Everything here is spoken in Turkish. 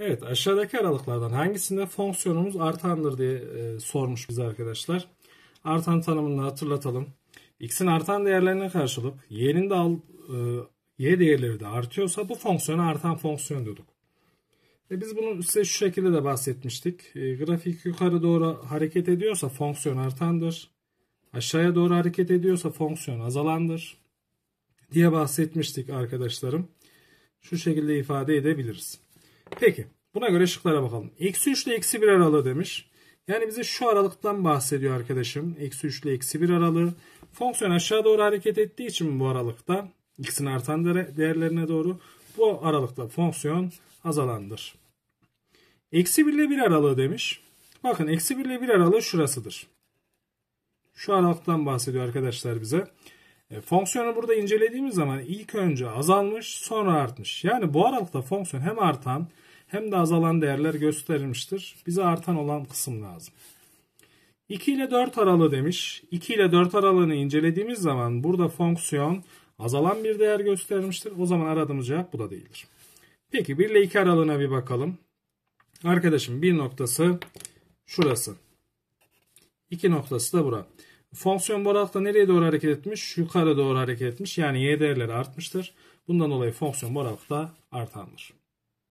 Evet aşağıdaki aralıklardan hangisinde fonksiyonumuz artandır diye e, sormuş bize arkadaşlar. Artan tanımını hatırlatalım. X'in artan değerlerine karşılık y'nin de al, e, y değerleri de artıyorsa bu fonksiyona artan fonksiyon diyorduk. E, biz bunu size şu şekilde de bahsetmiştik. E, grafik yukarı doğru hareket ediyorsa fonksiyon artandır. Aşağıya doğru hareket ediyorsa fonksiyon azalandır diye bahsetmiştik arkadaşlarım. Şu şekilde ifade edebiliriz. Peki buna göre şıklara bakalım. Eksi 3 ile eksi 1 aralığı demiş. Yani bize şu aralıktan bahsediyor arkadaşım. Eksi 3 ile eksi 1 aralığı. Fonksiyon aşağı doğru hareket ettiği için bu aralıkta x'in artan değerlerine doğru bu aralıkta fonksiyon azalandır. Eksi 1 ile 1 aralığı demiş. Bakın eksi 1 ile 1 aralığı şurasıdır. Şu aralıktan bahsediyor arkadaşlar bize. E, fonksiyonu burada incelediğimiz zaman ilk önce azalmış sonra artmış. Yani bu aralıkta fonksiyon hem artan hem de azalan değerler gösterilmiştir. Bize artan olan kısım lazım. 2 ile 4 aralığı demiş. 2 ile 4 aralığını incelediğimiz zaman burada fonksiyon azalan bir değer göstermiştir. O zaman aradığımız cevap bu da değildir. Peki 1 ile 2 aralığına bir bakalım. Arkadaşım bir noktası şurası. 2 noktası da burası. Fonksiyon bu aralıkta nereye doğru hareket etmiş? Yukarı doğru hareket etmiş. Yani y değerleri artmıştır. Bundan dolayı fonksiyon bu aralıkta artandır.